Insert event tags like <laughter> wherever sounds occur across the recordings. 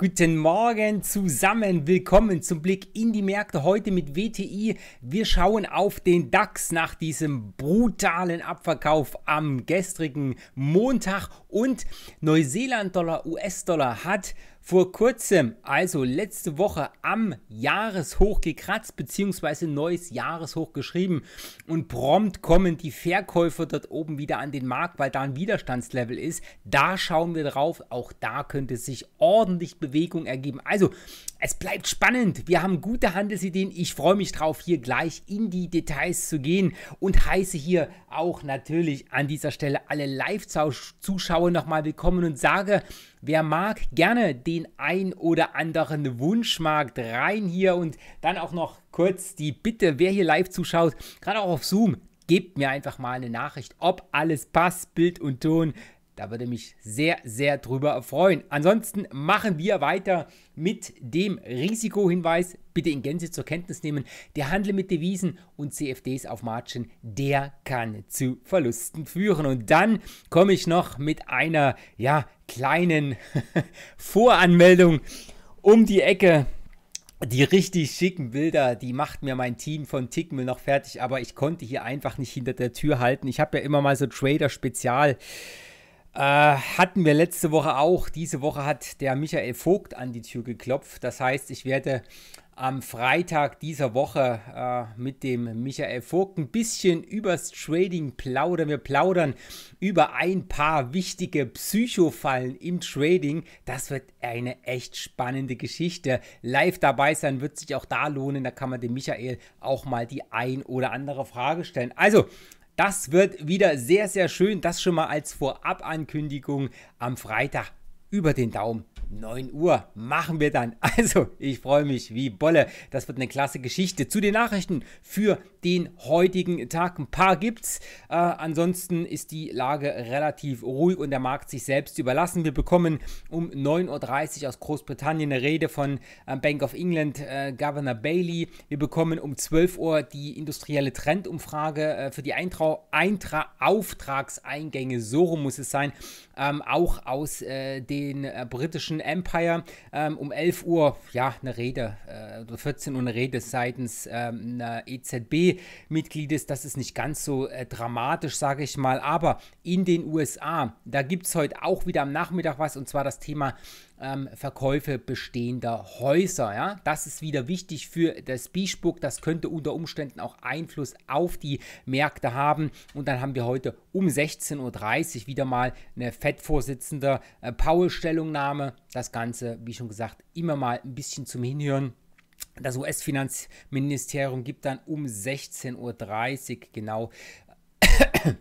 Guten Morgen zusammen, willkommen zum Blick in die Märkte heute mit WTI. Wir schauen auf den DAX nach diesem brutalen Abverkauf am gestrigen Montag und Neuseeland-Dollar, US-Dollar hat vor kurzem, also letzte Woche, am Jahreshoch gekratzt bzw. neues Jahreshoch geschrieben. Und prompt kommen die Verkäufer dort oben wieder an den Markt, weil da ein Widerstandslevel ist. Da schauen wir drauf. Auch da könnte sich ordentlich Bewegung ergeben. Also es bleibt spannend. Wir haben gute Handelsideen. Ich freue mich drauf, hier gleich in die Details zu gehen und heiße hier auch natürlich an dieser Stelle alle Live-Zuschauer nochmal willkommen und sage, wer mag, gerne den ein oder anderen Wunschmarkt rein hier und dann auch noch kurz die Bitte, wer hier live zuschaut, gerade auch auf Zoom, gebt mir einfach mal eine Nachricht, ob alles passt, Bild und Ton. Da würde mich sehr, sehr drüber freuen. Ansonsten machen wir weiter mit dem Risikohinweis. Bitte in Gänze zur Kenntnis nehmen. Der Handel mit Devisen und CFDs auf Margin, der kann zu Verlusten führen. Und dann komme ich noch mit einer ja, kleinen <laughs> Voranmeldung um die Ecke. Die richtig schicken Bilder, die macht mir mein Team von Tickmill noch fertig, aber ich konnte hier einfach nicht hinter der Tür halten. Ich habe ja immer mal so Trader-Spezial. Äh, hatten wir letzte Woche auch. Diese Woche hat der Michael Vogt an die Tür geklopft. Das heißt, ich werde am Freitag dieser Woche äh, mit dem Michael Vogt ein bisschen übers Trading plaudern. Wir plaudern über ein paar wichtige Psychofallen im Trading. Das wird eine echt spannende Geschichte. Live dabei sein wird sich auch da lohnen. Da kann man dem Michael auch mal die ein oder andere Frage stellen. Also, das wird wieder sehr, sehr schön. Das schon mal als Vorabankündigung am Freitag über den Daumen. 9 Uhr machen wir dann. <laughs> Also, ich freue mich wie Bolle. Das wird eine klasse Geschichte. Zu den Nachrichten für den heutigen Tag. Ein paar gibt's. Äh, ansonsten ist die Lage relativ ruhig und der Markt sich selbst überlassen. Wir bekommen um 9.30 Uhr aus Großbritannien eine Rede von äh, Bank of England äh, Governor Bailey. Wir bekommen um 12 Uhr die industrielle Trendumfrage äh, für die Eintra, Eintra Auftragseingänge. So rum muss es sein. Ähm, auch aus äh, den äh, britischen Empire. Ähm, um 11 Uhr, ja, eine Rede, oder 14 Uhr eine Rede seitens ähm, einer EZB. EZB-Mitglied ist, das ist nicht ganz so äh, dramatisch, sage ich mal. Aber in den USA, da gibt es heute auch wieder am Nachmittag was und zwar das Thema ähm, Verkäufe bestehender Häuser. Ja? Das ist wieder wichtig für das Beachbook. Das könnte unter Umständen auch Einfluss auf die Märkte haben. Und dann haben wir heute um 16.30 Uhr wieder mal eine FED-Vorsitzende äh, Powell-Stellungnahme. Das Ganze, wie schon gesagt, immer mal ein bisschen zum Hinhören. Das US-Finanzministerium gibt dann um 16.30 Uhr genau <coughs>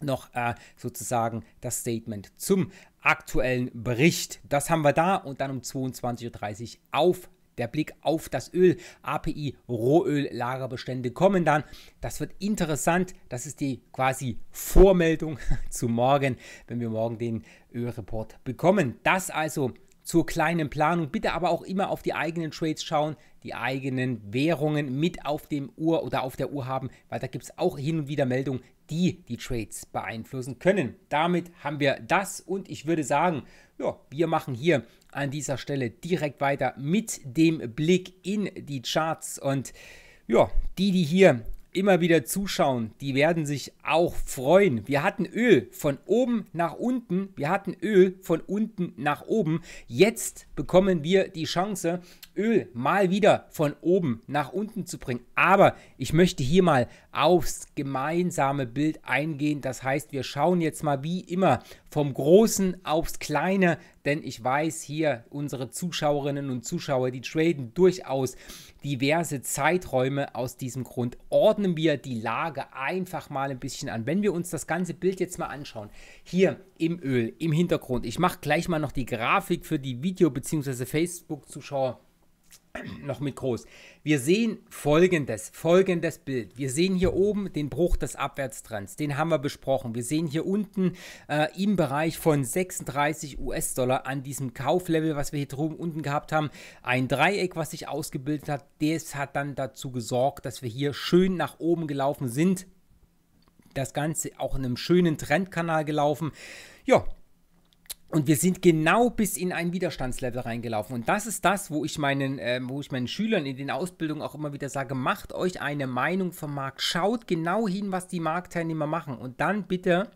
noch äh, sozusagen das Statement zum aktuellen Bericht. Das haben wir da und dann um 22.30 Uhr auf der Blick auf das Öl, API, Rohöl, Lagerbestände kommen dann. Das wird interessant. Das ist die quasi Vormeldung <laughs> zu morgen, wenn wir morgen den Ölreport bekommen. Das also zur kleinen Planung. Bitte aber auch immer auf die eigenen Trades schauen, die eigenen Währungen mit auf dem Uhr oder auf der Uhr haben, weil da gibt es auch hin und wieder Meldungen, die die Trades beeinflussen können. Damit haben wir das und ich würde sagen, ja, wir machen hier an dieser Stelle direkt weiter mit dem Blick in die Charts und ja, die, die hier immer wieder zuschauen, die werden sich auch freuen. Wir hatten Öl von oben nach unten, wir hatten Öl von unten nach oben. Jetzt bekommen wir die Chance, Öl mal wieder von oben nach unten zu bringen. Aber ich möchte hier mal aufs gemeinsame Bild eingehen. Das heißt, wir schauen jetzt mal wie immer vom Großen aufs Kleine, denn ich weiß hier unsere Zuschauerinnen und Zuschauer, die traden durchaus diverse Zeiträume. Aus diesem Grund ordnen wir die Lage einfach mal ein bisschen an. Wenn wir uns das ganze Bild jetzt mal anschauen, hier im Öl, im Hintergrund, ich mache gleich mal noch die Grafik für die Video- bzw. Facebook-Zuschauer noch mit groß. Wir sehen folgendes, folgendes Bild. Wir sehen hier oben den Bruch des Abwärtstrends, den haben wir besprochen. Wir sehen hier unten äh, im Bereich von 36 US-Dollar an diesem Kauflevel, was wir hier drüben unten gehabt haben, ein Dreieck, was sich ausgebildet hat. Das hat dann dazu gesorgt, dass wir hier schön nach oben gelaufen sind. Das Ganze auch in einem schönen Trendkanal gelaufen. Ja, und wir sind genau bis in ein Widerstandslevel reingelaufen. Und das ist das, wo ich meinen, äh, wo ich meinen Schülern in den Ausbildungen auch immer wieder sage, macht euch eine Meinung vom Markt. Schaut genau hin, was die Marktteilnehmer machen. Und dann bitte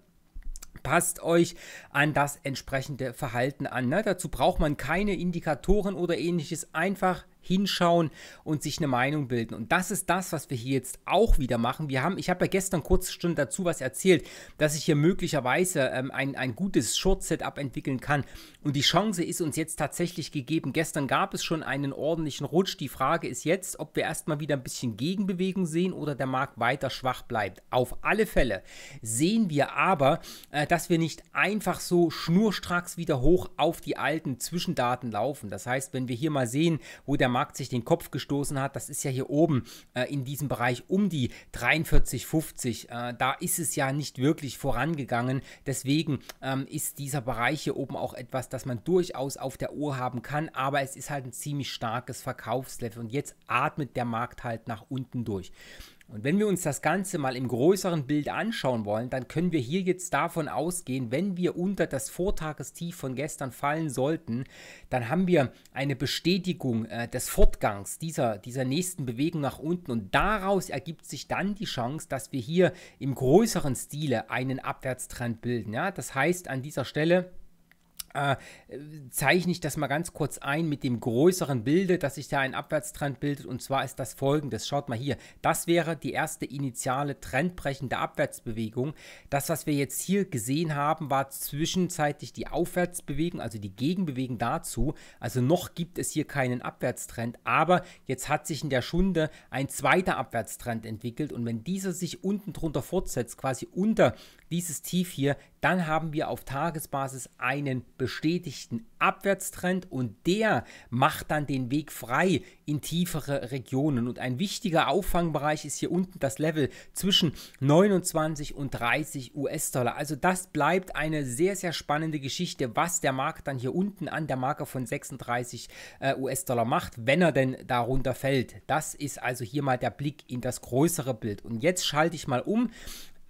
passt euch an das entsprechende Verhalten an. Ne? Dazu braucht man keine Indikatoren oder ähnliches. Einfach hinschauen und sich eine Meinung bilden. Und das ist das, was wir hier jetzt auch wieder machen. Wir haben, ich habe ja gestern kurz schon dazu was erzählt, dass ich hier möglicherweise ähm, ein, ein gutes Short-Setup entwickeln kann. Und die Chance ist uns jetzt tatsächlich gegeben. Gestern gab es schon einen ordentlichen Rutsch. Die Frage ist jetzt, ob wir erstmal wieder ein bisschen Gegenbewegung sehen oder der Markt weiter schwach bleibt. Auf alle Fälle sehen wir aber, äh, dass wir nicht einfach so schnurstracks wieder hoch auf die alten Zwischendaten laufen. Das heißt, wenn wir hier mal sehen, wo der Markt sich den Kopf gestoßen hat, das ist ja hier oben äh, in diesem Bereich um die 43,50. Äh, da ist es ja nicht wirklich vorangegangen. Deswegen ähm, ist dieser Bereich hier oben auch etwas, das man durchaus auf der Uhr haben kann, aber es ist halt ein ziemlich starkes Verkaufslevel und jetzt atmet der Markt halt nach unten durch. Und wenn wir uns das Ganze mal im größeren Bild anschauen wollen, dann können wir hier jetzt davon ausgehen, wenn wir unter das Vortagestief von gestern fallen sollten, dann haben wir eine Bestätigung äh, des Fortgangs dieser, dieser nächsten Bewegung nach unten und daraus ergibt sich dann die Chance, dass wir hier im größeren Stile einen Abwärtstrend bilden. Ja? Das heißt, an dieser Stelle äh, äh, zeichne ich das mal ganz kurz ein mit dem größeren Bilde, dass sich da ein Abwärtstrend bildet. Und zwar ist das folgendes. Schaut mal hier. Das wäre die erste initiale trendbrechende Abwärtsbewegung. Das, was wir jetzt hier gesehen haben, war zwischenzeitlich die Aufwärtsbewegung, also die Gegenbewegung dazu. Also noch gibt es hier keinen Abwärtstrend. Aber jetzt hat sich in der Stunde ein zweiter Abwärtstrend entwickelt. Und wenn dieser sich unten drunter fortsetzt, quasi unter dieses Tief hier, dann haben wir auf Tagesbasis einen bestätigten Abwärtstrend und der macht dann den Weg frei in tiefere Regionen. Und ein wichtiger Auffangbereich ist hier unten das Level zwischen 29 und 30 US-Dollar. Also das bleibt eine sehr, sehr spannende Geschichte, was der Markt dann hier unten an der Marke von 36 äh, US-Dollar macht, wenn er denn darunter fällt. Das ist also hier mal der Blick in das größere Bild. Und jetzt schalte ich mal um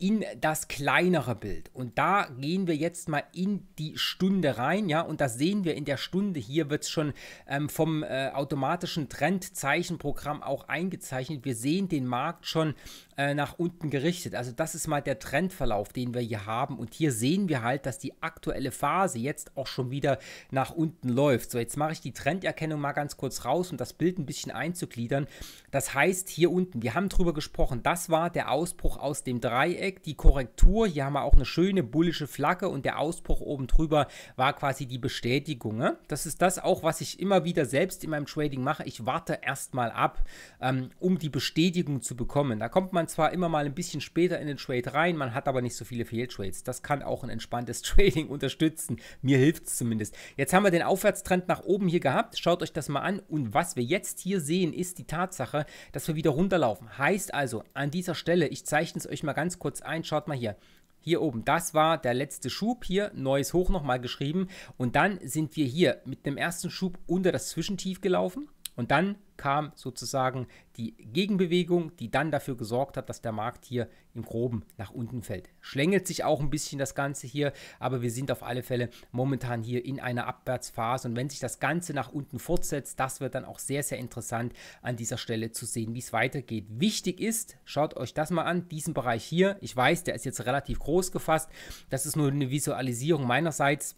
in das kleinere Bild. Und da gehen wir jetzt mal in die Stunde rein, ja, und das sehen wir in der Stunde. Hier wird es schon ähm, vom äh, automatischen Trendzeichenprogramm auch eingezeichnet. Wir sehen den Markt schon äh, nach unten gerichtet. Also das ist mal der Trendverlauf, den wir hier haben. Und hier sehen wir halt, dass die aktuelle Phase jetzt auch schon wieder nach unten läuft. So, jetzt mache ich die Trenderkennung mal ganz kurz raus, um das Bild ein bisschen einzugliedern. Das heißt, hier unten, wir haben drüber gesprochen, das war der Ausbruch aus dem Dreieck, die Korrektur. Hier haben wir auch eine schöne bullische Flagge und der Ausbruch oben drüber war quasi die Bestätigung. Ne? Das ist das auch, was ich immer wieder selbst in meinem Trading mache. Ich warte erstmal ab, ähm, um die Bestätigung zu bekommen. Da kommt man zwar immer mal ein bisschen später in den Trade rein, man hat aber nicht so viele Fehltrades. Das kann auch ein entspanntes <laughs> Trading unterstützen. Mir hilft es zumindest. Jetzt haben wir den Aufwärtstrend nach oben hier gehabt. Schaut euch das mal an. Und was wir jetzt hier sehen, ist die Tatsache, dass wir wieder runterlaufen. Heißt also, an dieser Stelle, ich zeichne es euch mal ganz kurz ein, schaut mal hier hier oben. Das war der letzte Schub hier, neues Hoch nochmal geschrieben. Und dann sind wir hier mit dem ersten Schub unter das Zwischentief gelaufen und dann kam sozusagen die Gegenbewegung, die dann dafür gesorgt hat, dass der Markt hier im groben nach unten fällt. Schlängelt sich auch ein bisschen das Ganze hier, aber wir sind auf alle Fälle momentan hier in einer Abwärtsphase und wenn sich das Ganze nach unten fortsetzt, das wird dann auch sehr, sehr interessant an dieser Stelle zu sehen, wie es weitergeht. Wichtig ist, schaut euch das mal an, diesen Bereich hier, ich weiß, der ist jetzt relativ groß gefasst, das ist nur eine Visualisierung meinerseits,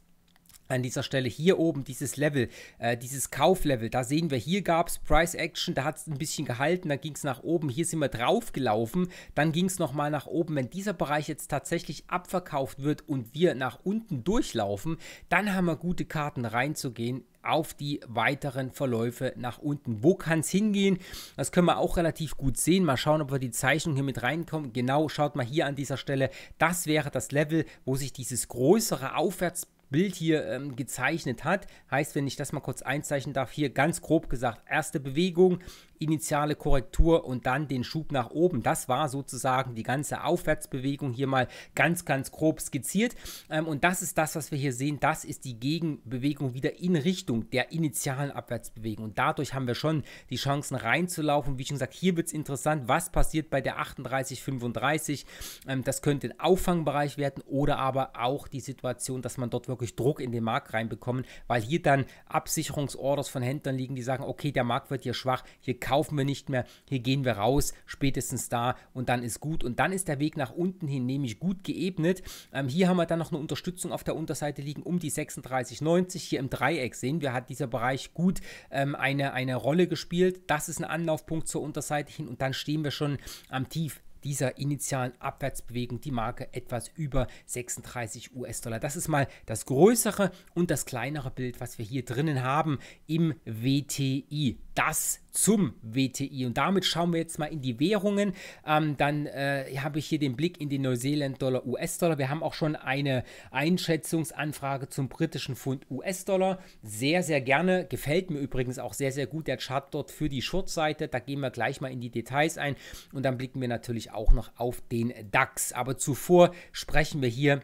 an dieser Stelle hier oben, dieses Level, äh, dieses Kauflevel, da sehen wir, hier gab es Price Action, da hat es ein bisschen gehalten, dann ging es nach oben, hier sind wir drauf gelaufen, dann ging es nochmal nach oben. Wenn dieser Bereich jetzt tatsächlich abverkauft wird und wir nach unten durchlaufen, dann haben wir gute Karten reinzugehen auf die weiteren Verläufe nach unten. Wo kann es hingehen? Das können wir auch relativ gut sehen. Mal schauen, ob wir die Zeichnung hier mit reinkommen. Genau, schaut mal hier an dieser Stelle. Das wäre das Level, wo sich dieses größere Aufwärts Bild hier ähm, gezeichnet hat. Heißt, wenn ich das mal kurz einzeichnen darf, hier ganz grob gesagt, erste Bewegung, initiale Korrektur und dann den Schub nach oben. Das war sozusagen die ganze Aufwärtsbewegung hier mal ganz, ganz grob skizziert. Ähm, und das ist das, was wir hier sehen. Das ist die Gegenbewegung wieder in Richtung der initialen Abwärtsbewegung. Und dadurch haben wir schon die Chancen reinzulaufen. Wie schon gesagt, hier wird es interessant, was passiert bei der 38,35. Ähm, das könnte ein Auffangbereich werden oder aber auch die Situation, dass man dort wirklich Druck in den Markt reinbekommt, weil hier dann Absicherungsorders von Händlern liegen, die sagen, okay, der Markt wird hier schwach, hier kann kaufen wir nicht mehr, hier gehen wir raus, spätestens da und dann ist gut. Und dann ist der Weg nach unten hin nämlich gut geebnet. Ähm, hier haben wir dann noch eine Unterstützung auf der Unterseite liegen um die 36,90. Hier im Dreieck sehen wir, hat dieser Bereich gut ähm, eine, eine Rolle gespielt. Das ist ein Anlaufpunkt zur Unterseite hin und dann stehen wir schon am Tief dieser initialen Abwärtsbewegung die Marke etwas über 36 US-Dollar. Das ist mal das größere und das kleinere Bild, was wir hier drinnen haben im WTI. Das zum WTI. Und damit schauen wir jetzt mal in die Währungen. Ähm, dann äh, habe ich hier den Blick in den Neuseeland-Dollar, US-Dollar. Wir haben auch schon eine Einschätzungsanfrage zum britischen Pfund US-Dollar. Sehr, sehr gerne. Gefällt mir übrigens auch sehr, sehr gut der Chart dort für die Short-Seite. Da gehen wir gleich mal in die Details ein. Und dann blicken wir natürlich auch noch auf den DAX. Aber zuvor sprechen wir hier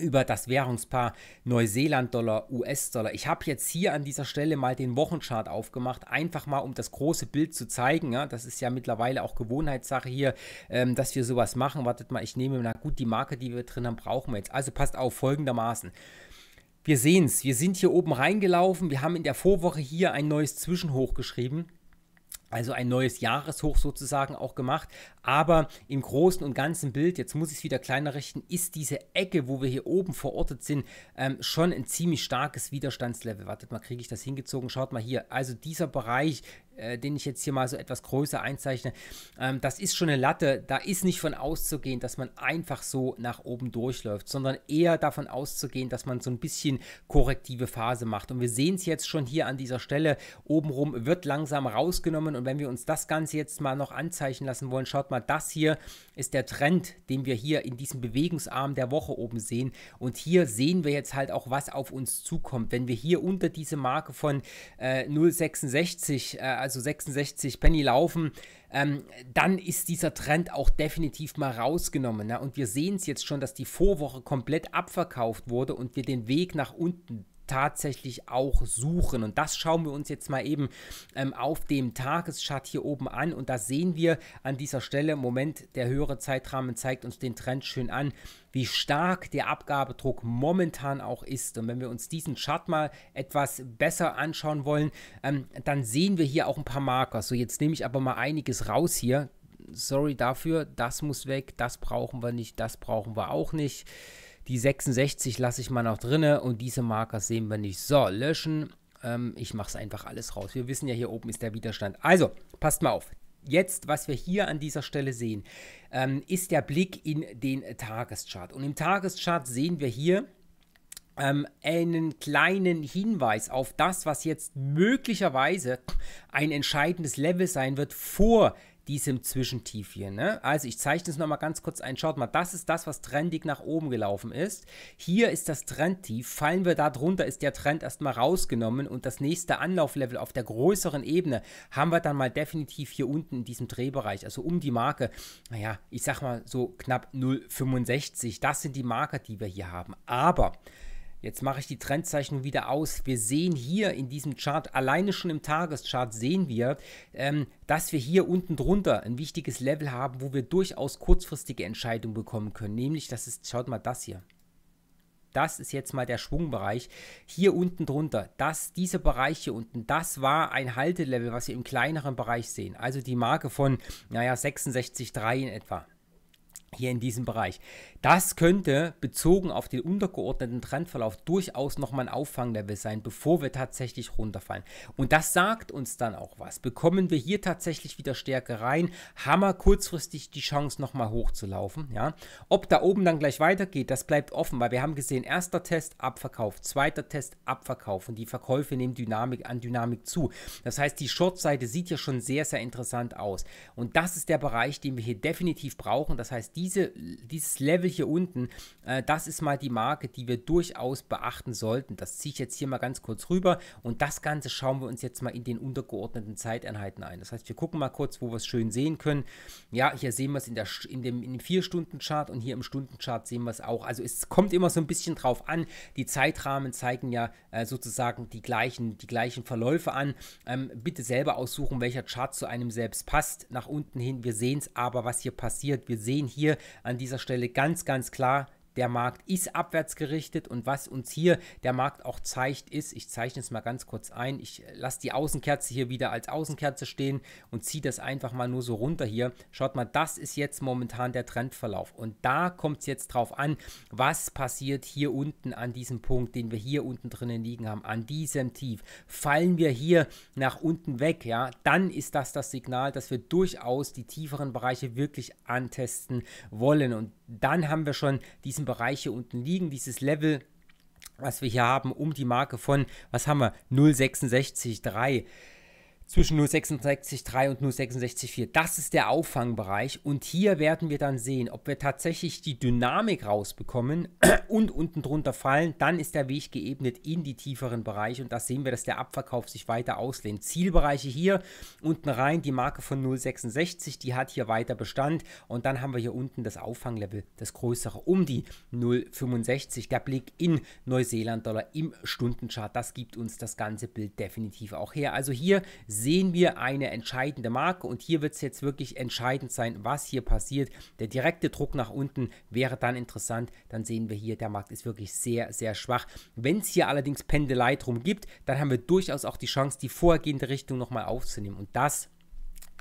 über das Währungspaar Neuseeland-Dollar, US-Dollar. Ich habe jetzt hier an dieser Stelle mal den Wochenchart aufgemacht, einfach mal um das große Bild zu zeigen. Ja? Das ist ja mittlerweile auch Gewohnheitssache hier, ähm, dass wir sowas machen. Wartet mal, ich nehme, na gut, die Marke, die wir drin haben, brauchen wir jetzt. Also passt auf folgendermaßen. Wir sehen es, wir sind hier oben reingelaufen, wir haben in der Vorwoche hier ein neues Zwischenhoch geschrieben also ein neues Jahreshoch sozusagen auch gemacht. Aber im großen und ganzen Bild, jetzt muss ich es wieder kleiner richten, ist diese Ecke, wo wir hier oben verortet sind, ähm, schon ein ziemlich starkes Widerstandslevel. Wartet mal, kriege ich das hingezogen? Schaut mal hier. Also dieser Bereich, äh, den ich jetzt hier mal so etwas größer einzeichne, ähm, das ist schon eine Latte. Da ist nicht von auszugehen, dass man einfach so nach oben durchläuft, sondern eher davon auszugehen, dass man so ein bisschen korrektive Phase macht. Und wir sehen es jetzt schon hier an dieser Stelle. Obenrum wird langsam rausgenommen. Und wenn wir uns das Ganze jetzt mal noch anzeichnen lassen wollen, schaut mal, das hier ist der Trend, den wir hier in diesem Bewegungsarm der Woche oben sehen. Und hier sehen wir jetzt halt auch, was auf uns zukommt. Wenn wir hier unter diese Marke von äh, 0,66, äh, also 66 Penny laufen, ähm, dann ist dieser Trend auch definitiv mal rausgenommen. Ne? Und wir sehen es jetzt schon, dass die Vorwoche komplett abverkauft wurde und wir den Weg nach unten tatsächlich auch suchen. Und das schauen wir uns jetzt mal eben ähm, auf dem Tageschart hier oben an. Und da sehen wir an dieser Stelle, Moment, der höhere Zeitrahmen zeigt uns den Trend schön an, wie stark der Abgabedruck momentan auch ist. Und wenn wir uns diesen Chart mal etwas besser anschauen wollen, ähm, dann sehen wir hier auch ein paar Marker. So, jetzt nehme ich aber mal einiges raus hier. Sorry dafür, das muss weg, das brauchen wir nicht, das brauchen wir auch nicht. Die 66 lasse ich mal noch drinne und diese Marker sehen wir nicht. So, löschen. Ähm, ich mache es einfach alles raus. Wir wissen ja, hier oben ist der Widerstand. Also, passt mal auf. Jetzt, was wir hier an dieser Stelle sehen, ähm, ist der Blick in den Tageschart. Und im Tageschart sehen wir hier, ähm, einen kleinen Hinweis auf das, was jetzt möglicherweise ein entscheidendes Level sein wird vor diesem Zwischentief hier. Ne? Also ich zeichne es nochmal ganz kurz ein. Schaut mal, das ist das, was trendig nach oben gelaufen ist. Hier ist das Trendtief. Fallen wir da drunter, ist der Trend erstmal rausgenommen und das nächste Anlauflevel auf der größeren Ebene haben wir dann mal definitiv hier unten in diesem Drehbereich, also um die Marke, naja, ich sag mal so knapp 0,65. Das sind die Marker, die wir hier haben. Aber Jetzt mache ich die Trendzeichnung wieder aus. Wir sehen hier in diesem Chart, alleine schon im Tageschart sehen wir, ähm, dass wir hier unten drunter ein wichtiges Level haben, wo wir durchaus kurzfristige Entscheidungen bekommen können. Nämlich, das ist, schaut mal das hier. Das ist jetzt mal der Schwungbereich. Hier unten drunter, das, dieser Bereich hier unten, das war ein Haltelevel, was wir im kleineren Bereich sehen. Also die Marke von, naja, 66,3 in etwa hier in diesem Bereich. Das könnte bezogen auf den untergeordneten Trendverlauf durchaus nochmal ein Auffanglevel sein, bevor wir tatsächlich runterfallen. Und das sagt uns dann auch was. Bekommen wir hier tatsächlich wieder Stärke rein, haben wir kurzfristig die Chance nochmal hochzulaufen. Ja? Ob da oben dann gleich weitergeht, das bleibt offen, weil wir haben gesehen, erster Test, Abverkauf, zweiter Test, Abverkauf und die Verkäufe nehmen Dynamik an Dynamik zu. Das heißt, die Short-Seite sieht ja schon sehr, sehr interessant aus. Und das ist der Bereich, den wir hier definitiv brauchen. Das heißt, die diese, dieses Level hier unten, äh, das ist mal die Marke, die wir durchaus beachten sollten. Das ziehe ich jetzt hier mal ganz kurz rüber und das Ganze schauen wir uns jetzt mal in den untergeordneten Zeiteinheiten ein. Das heißt, wir gucken mal kurz, wo wir es schön sehen können. Ja, hier sehen wir es in, der, in dem, in dem 4-Stunden-Chart und hier im Stunden-Chart sehen wir es auch. Also es kommt immer so ein bisschen drauf an. Die Zeitrahmen zeigen ja äh, sozusagen die gleichen, die gleichen Verläufe an. Ähm, bitte selber aussuchen, welcher Chart zu einem selbst passt. Nach unten hin, wir sehen es aber, was hier passiert. Wir sehen hier, mir an dieser Stelle ganz, ganz klar der Markt ist abwärts gerichtet und was uns hier der Markt auch zeigt, ist, ich zeichne es mal ganz kurz ein, ich äh, lasse die Außenkerze hier wieder als Außenkerze stehen und ziehe das einfach mal nur so runter hier. Schaut mal, das ist jetzt momentan der Trendverlauf und da kommt es jetzt drauf an, was passiert hier unten an diesem Punkt, den wir hier unten drinnen liegen haben, an diesem Tief. Fallen wir hier nach unten weg, ja, dann ist das das Signal, dass wir durchaus die tieferen Bereiche wirklich antesten wollen und dann haben wir schon diesen Bereich hier unten liegen, dieses Level was wir hier haben, um die Marke von, was haben wir, 0,66,3 zwischen 0,66,3 und 0,66,4. Das ist der Auffangbereich und hier werden wir dann sehen, ob wir tatsächlich die Dynamik rausbekommen <clears throat> und unten drunter fallen. Dann ist der Weg geebnet in die tieferen Bereiche und da sehen wir, dass der Abverkauf sich weiter auslehnt. Zielbereiche hier unten rein, die Marke von 0,66, die hat hier weiter Bestand und dann haben wir hier unten das Auffanglevel, das größere um die 0,65. Der Blick in Neuseeland-Dollar im Stundenchart, das gibt uns das ganze Bild definitiv auch her. Also hier sehen sehen wir eine entscheidende Marke und hier wird es jetzt wirklich entscheidend sein, was hier passiert. Der direkte Druck nach unten wäre dann interessant. Dann sehen wir hier, der Markt ist wirklich sehr, sehr schwach. Wenn es hier allerdings Pendelei drum gibt, dann haben wir durchaus auch die Chance, die vorgehende Richtung nochmal aufzunehmen und das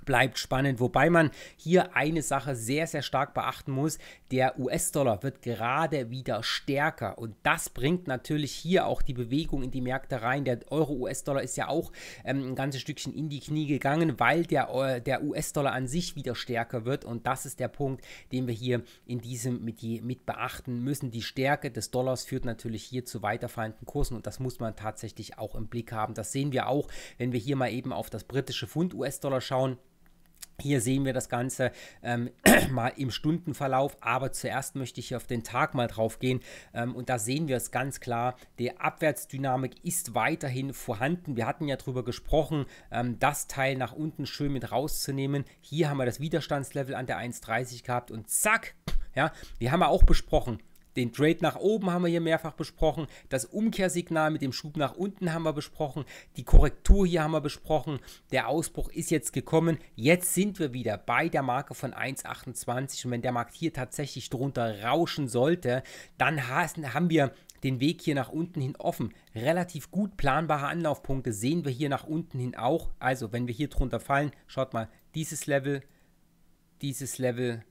bleibt spannend, wobei man hier eine Sache sehr, sehr stark beachten muss. Der US-Dollar wird gerade wieder stärker und das bringt natürlich hier auch die Bewegung in die Märkte rein. Der Euro-US-Dollar ist ja auch ähm, ein ganzes Stückchen in die Knie gegangen, weil der, der US-Dollar an sich wieder stärker wird und das ist der Punkt, den wir hier in diesem mit, mit beachten müssen. Die Stärke des Dollars führt natürlich hier zu weiterfallenden Kursen und das muss man tatsächlich auch im Blick haben. Das sehen wir auch, wenn wir hier mal eben auf das britische Pfund US-Dollar schauen. Hier sehen wir das Ganze ähm, <clears throat> mal im Stundenverlauf, aber zuerst möchte ich hier auf den Tag mal drauf gehen ähm, und da sehen wir es ganz klar, die Abwärtsdynamik ist weiterhin vorhanden. Wir hatten ja darüber gesprochen, ähm, das Teil nach unten schön mit rauszunehmen. Hier haben wir das Widerstandslevel an der 1,30 gehabt und zack, ja, wir haben ja auch besprochen, den Trade nach oben haben wir hier mehrfach besprochen. Das Umkehrsignal mit dem Schub nach unten haben wir besprochen. Die Korrektur hier haben wir besprochen. Der Ausbruch ist jetzt gekommen. Jetzt sind wir wieder bei der Marke von 1,28. Und wenn der Markt hier tatsächlich drunter rauschen sollte, dann haben wir den Weg hier nach unten hin offen. Relativ gut planbare Anlaufpunkte sehen wir hier nach unten hin auch. Also wenn wir hier drunter fallen, schaut mal, dieses Level, dieses Level,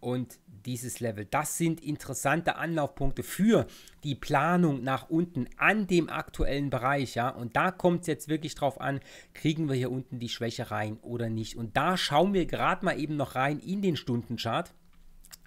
und dieses Level. Das sind interessante Anlaufpunkte für die Planung nach unten an dem aktuellen Bereich, ja. Und da kommt es jetzt wirklich drauf an, kriegen wir hier unten die Schwäche rein oder nicht. Und da schauen wir gerade mal eben noch rein in den Stundenchart.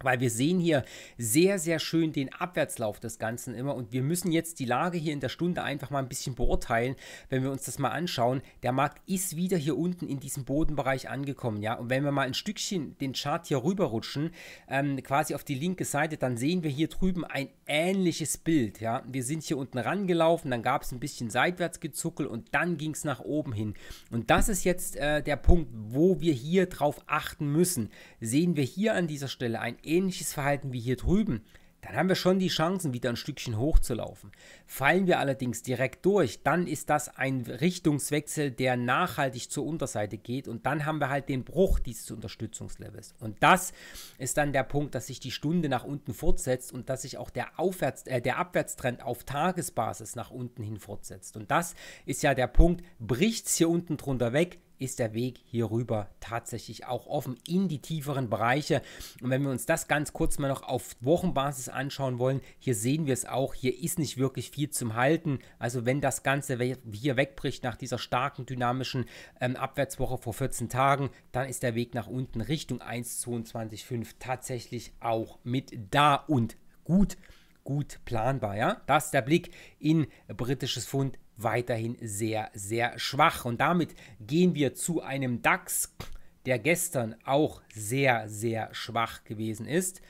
Weil wir sehen hier sehr, sehr schön den Abwärtslauf des Ganzen immer und wir müssen jetzt die Lage hier in der Stunde einfach mal ein bisschen beurteilen, wenn wir uns das mal anschauen. Der Markt ist wieder hier unten in diesem Bodenbereich angekommen, ja. Und wenn wir mal ein Stückchen den Chart hier rüberrutschen, ähm, quasi auf die linke Seite, dann sehen wir hier drüben ein ähnliches Bild, ja. Wir sind hier unten rangelaufen, dann gab es ein bisschen Seitwärtsgezuckel und dann ging es nach oben hin. Und das ist jetzt äh, der Punkt, wo wir hier drauf achten müssen. Sehen wir hier an dieser Stelle ein ähnliches Verhalten wie hier drüben, dann haben wir schon die Chancen, wieder ein Stückchen hochzulaufen. Fallen wir allerdings direkt durch, dann ist das ein Richtungswechsel, der nachhaltig zur Unterseite geht und dann haben wir halt den Bruch dieses Unterstützungslevels. Und das ist dann der Punkt, dass sich die Stunde nach unten fortsetzt und dass sich auch der, Aufwärts, äh, der Abwärtstrend auf Tagesbasis nach unten hin fortsetzt. Und das ist ja der Punkt, bricht es hier unten drunter weg, ist der Weg hier rüber tatsächlich auch offen in die tieferen Bereiche. Und wenn wir uns das ganz kurz mal noch auf Wochenbasis anschauen wollen, hier sehen wir es auch, hier ist nicht wirklich viel zum Halten. Also wenn das Ganze hier wegbricht nach dieser starken dynamischen ähm, Abwärtswoche vor 14 Tagen, dann ist der Weg nach unten Richtung 1,22,5 tatsächlich auch mit da und gut gut planbar. Ja? Das ist der Blick in britisches Pfund, weiterhin sehr, sehr schwach. Und damit gehen wir zu einem DAX, der gestern auch sehr, sehr schwach gewesen ist.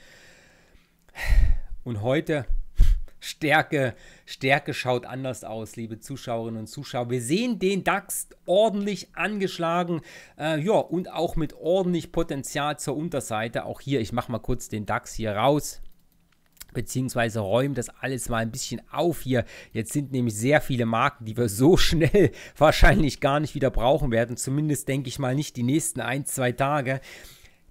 Und heute <laughs> Stärke, Stärke schaut anders aus, liebe Zuschauerinnen und Zuschauer. Wir sehen den DAX ordentlich angeschlagen, äh, ja, und auch mit ordentlich Potenzial zur Unterseite. Auch hier, ich mache mal kurz den DAX hier raus beziehungsweise räumen das alles mal ein bisschen auf hier. Jetzt sind nämlich sehr viele Marken, die wir so <laughs> schnell wahrscheinlich gar nicht wieder brauchen werden. Zumindest denke ich mal nicht die nächsten ein, zwei Tage.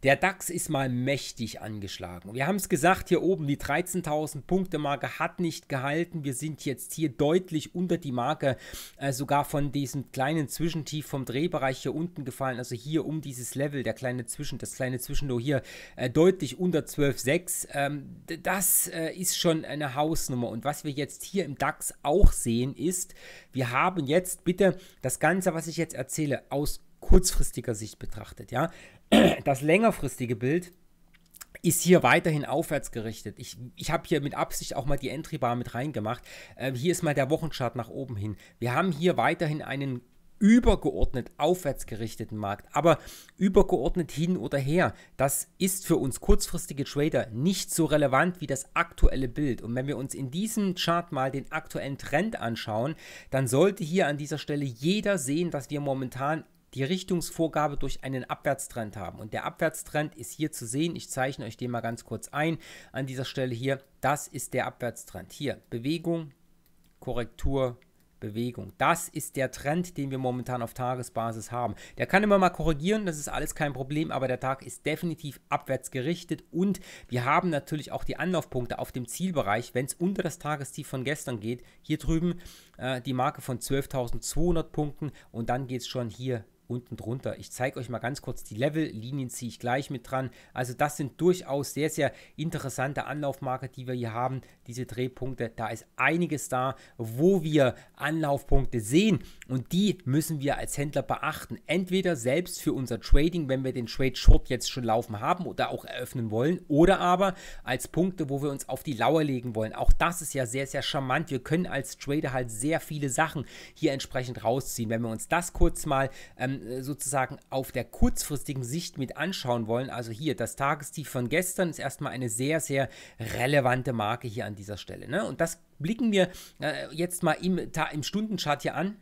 Der DAX ist mal mächtig angeschlagen. Wir haben es gesagt, hier oben die 13.000 Punkte Marke hat nicht gehalten. Wir sind jetzt hier deutlich unter die Marke, äh, sogar von diesem kleinen Zwischentief vom Drehbereich hier unten gefallen. Also hier um dieses Level, der kleine Zwischen, das kleine Zwischendo hier äh, deutlich unter 12,6. Ähm, das äh, ist schon eine Hausnummer. Und was wir jetzt hier im DAX auch sehen ist, wir haben jetzt bitte das Ganze, was ich jetzt erzähle, aus kurzfristiger Sicht betrachtet, ja das längerfristige Bild ist hier weiterhin aufwärts gerichtet. Ich, ich habe hier mit Absicht auch mal die Entry-Bar mit reingemacht. Ähm, hier ist mal der Wochenchart nach oben hin. Wir haben hier weiterhin einen übergeordnet aufwärts gerichteten Markt. Aber übergeordnet hin oder her, das ist für uns kurzfristige Trader nicht so relevant wie das aktuelle Bild. Und wenn wir uns in diesem Chart mal den aktuellen Trend anschauen, dann sollte hier an dieser Stelle jeder sehen, dass wir momentan die Richtungsvorgabe durch einen Abwärtstrend haben. Und der Abwärtstrend ist hier zu sehen. Ich zeichne euch den mal ganz kurz ein. An dieser Stelle hier, das ist der Abwärtstrend. Hier, Bewegung, Korrektur, Bewegung. Das ist der Trend, den wir momentan auf Tagesbasis haben. Der kann immer mal korrigieren, das ist alles kein Problem, aber der Tag ist definitiv abwärts gerichtet und wir haben natürlich auch die Anlaufpunkte auf dem Zielbereich, wenn es unter das Tagestief von gestern geht. Hier drüben äh, die Marke von 12.200 Punkten und dann geht es schon hier unten drunter. Ich zeige euch mal ganz kurz die Level, Linien ziehe ich gleich mit dran. Also das sind durchaus sehr, sehr interessante Anlaufmarker, die wir hier haben, diese Drehpunkte. Da ist einiges da, wo wir Anlaufpunkte sehen und die müssen wir als Händler beachten. Entweder selbst für unser Trading, wenn wir den Trade Short jetzt schon laufen haben oder auch eröffnen wollen oder aber als Punkte, wo wir uns auf die Lauer legen wollen. Auch das ist ja sehr, sehr charmant. Wir können als Trader halt sehr viele Sachen hier entsprechend rausziehen. Wenn wir uns das kurz mal ähm, äh, sozusagen auf der kurzfristigen Sicht mit anschauen wollen, also hier das Tagestief von gestern ist erstmal eine sehr, sehr relevante Marke hier an dieser Stelle. Ne? Und das blicken wir äh, jetzt mal im, im Stundenchart hier an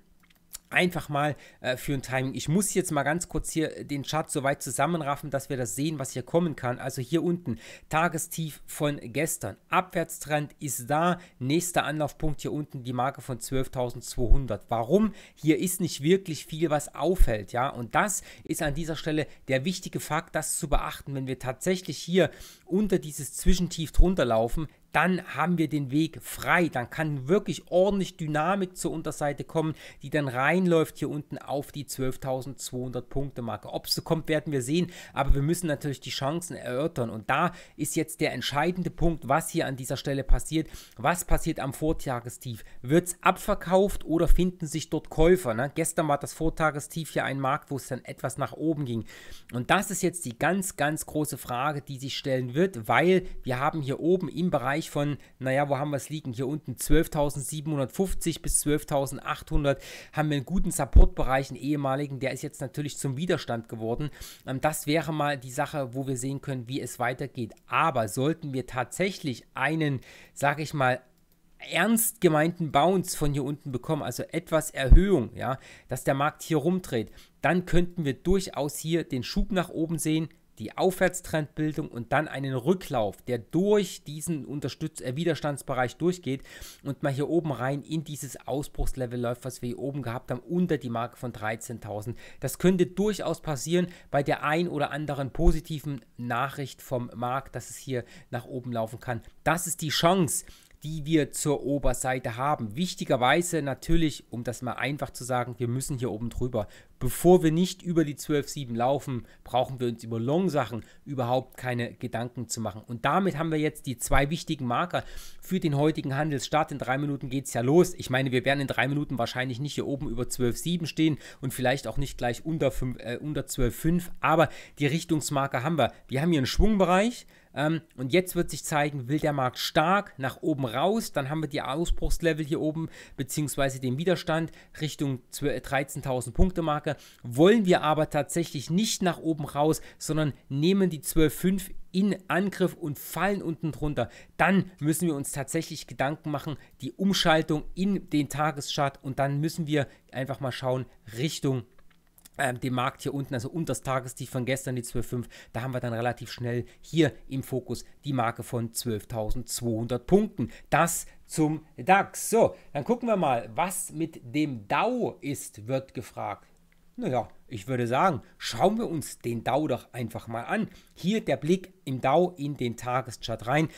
einfach mal äh, für ein Timing. Ich muss jetzt mal ganz kurz hier äh, den Chart so weit zusammenraffen, dass wir das sehen, was hier kommen kann. Also hier unten Tagestief von gestern. Abwärtstrend ist da. Nächster Anlaufpunkt hier unten die Marke von 12.200. Warum? Hier ist nicht wirklich viel, was auffällt. Ja? Und das ist an dieser Stelle der wichtige Fakt, das zu beachten. Wenn wir tatsächlich hier unter dieses Zwischentief drunter laufen, dann haben wir den Weg frei. Dann kann wirklich ordentlich Dynamik zur Unterseite kommen, die dann reinläuft hier unten auf die 12.200 Punkte Marke. Ob es so kommt, werden wir sehen, aber wir müssen natürlich die Chancen erörtern und da ist jetzt der entscheidende Punkt, was hier an dieser Stelle passiert. Was passiert am Vortagestief? Wird es abverkauft oder finden sich dort Käufer? Ne? Gestern war das Vortagestief hier ein Markt, wo es dann etwas nach oben ging und das ist jetzt die ganz, ganz große Frage, die sich stellen wird, weil wir haben hier oben im Bereich Bereich von, naja, wo haben wir es liegen? Hier unten 12.750 bis 12.800 haben wir einen guten Supportbereich, einen ehemaligen, der ist jetzt natürlich zum Widerstand geworden. Ähm, das wäre mal die Sache, wo wir sehen können, wie es weitergeht. Aber sollten wir tatsächlich einen, sage ich mal, ernst gemeinten Bounce von hier unten bekommen, also etwas Erhöhung, ja, dass der Markt hier rumdreht, dann könnten wir durchaus hier den Schub nach oben sehen, die Aufwärtstrendbildung und dann einen Rücklauf, der durch diesen Unterstütz äh, Widerstandsbereich durchgeht und mal hier oben rein in dieses Ausbruchslevel läuft, was wir hier oben gehabt haben, unter die Marke von 13.000. Das könnte durchaus passieren bei der ein oder anderen positiven Nachricht vom Markt, dass es hier nach oben laufen kann. Das ist die Chance, die wir zur Oberseite haben. Wichtigerweise natürlich, um das mal einfach zu sagen, wir müssen hier oben drüber. Bevor wir nicht über die 12.7 laufen, brauchen wir uns über Long-Sachen überhaupt keine Gedanken zu machen. Und damit haben wir jetzt die zwei wichtigen Marker für den heutigen Handelsstart. In drei Minuten geht es ja los. Ich meine, wir werden in drei Minuten wahrscheinlich nicht hier oben über 12.7 stehen und vielleicht auch nicht gleich unter, äh, unter 12.5, aber die Richtungsmarker haben wir. Wir haben hier einen Schwungbereich, ähm, und jetzt wird sich zeigen, will der Markt stark nach oben raus, dann haben wir die Ausbruchslevel hier oben, beziehungsweise den Widerstand Richtung 13.000 Punkte Marke. Wollen wir aber tatsächlich nicht nach oben raus, sondern nehmen die 12.5 in Angriff und fallen unten drunter, dann müssen wir uns tatsächlich Gedanken machen, die Umschaltung in den Tageschart und dann müssen wir einfach mal schauen Richtung ähm, dem Markt hier unten, also unter das Tagestief von gestern, die 12.5, da haben wir dann relativ schnell hier im Fokus die Marke von 12.200 Punkten. Das zum DAX. So, dann gucken wir mal, was mit dem Dow ist, wird gefragt. Naja, ich würde sagen, schauen wir uns den DAO doch einfach mal an. Hier der Blick im DAO in den Tageschart rein.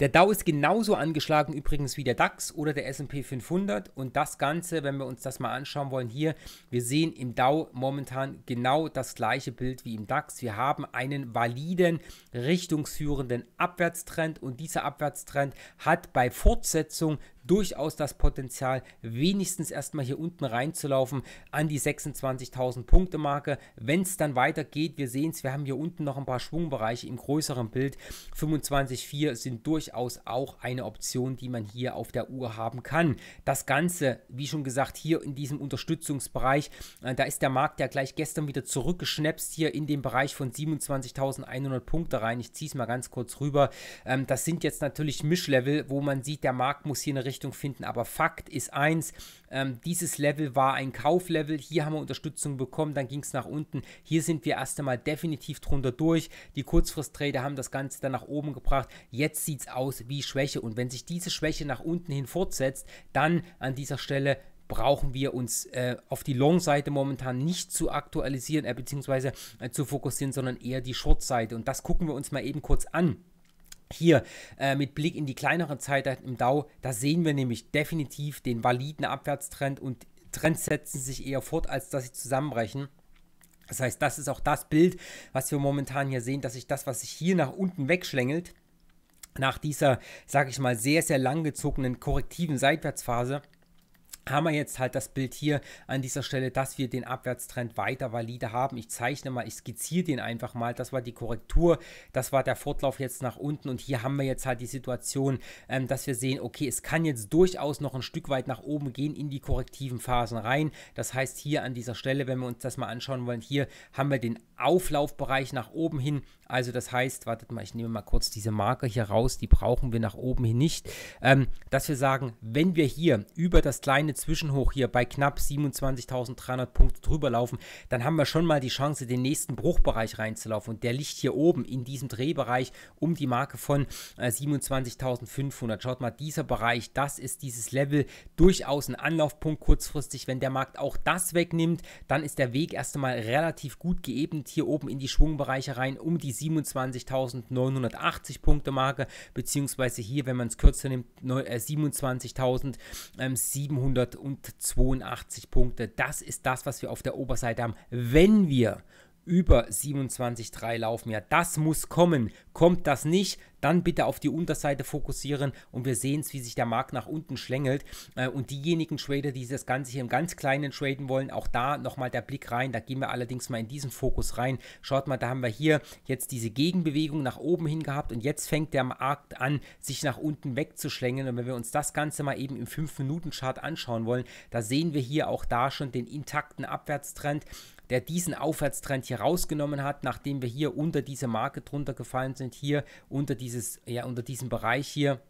Der DAO ist genauso angeschlagen übrigens wie der DAX oder der SP 500. Und das Ganze, wenn wir uns das mal anschauen wollen, hier, wir sehen im DAO momentan genau das gleiche Bild wie im DAX. Wir haben einen validen, richtungsführenden Abwärtstrend. Und dieser Abwärtstrend hat bei Fortsetzung durchaus das Potenzial, wenigstens erstmal hier unten reinzulaufen an die 26.000 Punkte Marke. Wenn es dann weitergeht, wir sehen es, wir haben hier unten noch ein paar Schwungbereiche im größeren Bild. 25,4 sind durchaus auch eine Option, die man hier auf der Uhr haben kann. Das Ganze, wie schon gesagt, hier in diesem Unterstützungsbereich, äh, da ist der Markt ja gleich gestern wieder zurückgeschnäpst hier in den Bereich von 27.100 Punkte rein. Ich ziehe es mal ganz kurz rüber. Ähm, das sind jetzt natürlich Mischlevel, wo man sieht, der Markt muss hier eine richtige Richtung finden. Aber Fakt ist eins, ähm, dieses Level war ein Kauflevel. Hier haben wir Unterstützung bekommen, dann ging es nach unten. Hier sind wir erst einmal definitiv drunter durch. Die Kurzfristtrader haben das Ganze dann nach oben gebracht. Jetzt sieht es aus wie Schwäche. Und wenn sich diese Schwäche nach unten hin fortsetzt, dann an dieser Stelle brauchen wir uns äh, auf die Long-Seite momentan nicht zu aktualisieren, äh, beziehungsweise äh, zu fokussieren, sondern eher die Short-Seite. Und das gucken wir uns mal eben kurz an hier äh, mit Blick in die kleineren Zeiten im DAO, da sehen wir nämlich definitiv den validen Abwärtstrend und Trends setzen sich eher fort, als dass sie zusammenbrechen. Das heißt, das ist auch das Bild, was wir momentan hier sehen, dass sich das, was sich hier nach unten wegschlängelt, nach dieser, sage ich mal, sehr, sehr langgezogenen korrektiven Seitwärtsphase, haben wir jetzt halt das Bild hier an dieser Stelle, dass wir den Abwärtstrend weiter valide haben. Ich zeichne mal, ich skizziere den einfach mal. Das war die Korrektur, das war der Fortlauf jetzt nach unten und hier haben wir jetzt halt die Situation, ähm, dass wir sehen, okay, es kann jetzt durchaus noch ein Stück weit nach oben gehen in die korrektiven Phasen rein. Das heißt hier an dieser Stelle, wenn wir uns das mal anschauen wollen, hier haben wir den Auflaufbereich nach oben hin. Also das heißt, wartet mal, ich nehme mal kurz diese Marke hier raus, die brauchen wir nach oben hin nicht. Ähm, dass wir sagen, wenn wir hier über das kleine Zwischenhoch hier bei knapp 27.300 Punkten drüber laufen, dann haben wir schon mal die Chance, den nächsten Bruchbereich reinzulaufen. Und der liegt hier oben in diesem Drehbereich um die Marke von äh, 27.500. Schaut mal, dieser Bereich, das ist dieses Level durchaus ein Anlaufpunkt kurzfristig. Wenn der Markt auch das wegnimmt, dann ist der Weg erst einmal relativ gut geebnet hier oben in die Schwungbereiche rein, um die 27.980 Punkte Marke, beziehungsweise hier, wenn man es kürzer nimmt, 27.782 äh, Punkte. Das ist das, was wir auf der Oberseite haben, wenn wir über 27,3 laufen. Ja, das muss kommen. Kommt das nicht, dann bitte auf die Unterseite fokussieren und wir sehen es, wie sich der Markt nach unten schlängelt. Äh, und diejenigen Trader, die das Ganze hier im ganz Kleinen traden wollen, auch da nochmal der Blick rein. Da gehen wir allerdings mal in diesen Fokus rein. Schaut mal, da haben wir hier jetzt diese Gegenbewegung nach oben hin gehabt und jetzt fängt der Markt an, sich nach unten wegzuschlängeln. Und wenn wir uns das Ganze mal eben im 5-Minuten-Chart anschauen wollen, da sehen wir hier auch da schon den intakten Abwärtstrend der diesen Aufwärtstrend hier rausgenommen hat, nachdem wir hier unter diese Marke drunter gefallen sind, hier unter dieses, ja, unter diesen Bereich hier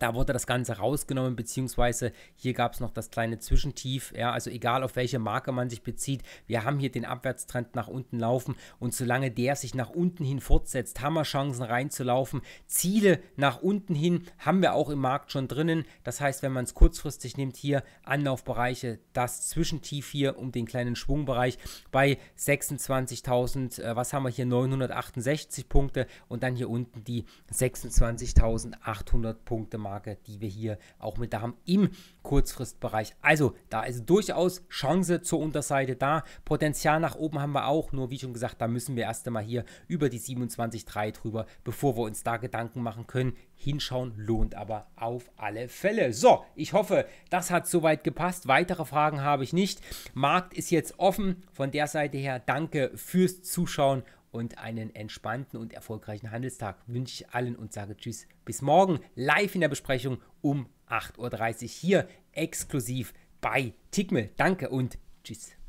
da wurde das Ganze rausgenommen, beziehungsweise hier gab es noch das kleine Zwischentief. Ja, also egal auf welche Marke man sich bezieht, wir haben hier den Abwärtstrend nach unten laufen und solange der sich nach unten hin fortsetzt, haben wir Chancen reinzulaufen. Ziele nach unten hin haben wir auch im Markt schon drinnen. Das heißt, wenn man es kurzfristig nimmt, hier Anlaufbereiche, das Zwischentief hier um den kleinen Schwungbereich bei 26.000, äh, was haben wir hier, 968 Punkte und dann hier unten die 26.800 Punkte. Marke. Marke, die wir hier auch mit da haben im Kurzfristbereich. Also da ist durchaus Chance zur Unterseite da. Potenzial nach oben haben wir auch, nur wie schon gesagt, da müssen wir erst einmal hier über die 27,3 drüber, bevor wir uns da Gedanken machen können. Hinschauen lohnt aber auf alle Fälle. So, ich hoffe, das hat soweit gepasst. Weitere Fragen habe ich nicht. Markt ist jetzt offen. Von der Seite her danke fürs Zuschauen und einen entspannten und erfolgreichen Handelstag wünsche ich allen und sage Tschüss. Bis morgen live in der Besprechung um 8.30 Uhr hier exklusiv bei Tickmill. Danke und Tschüss.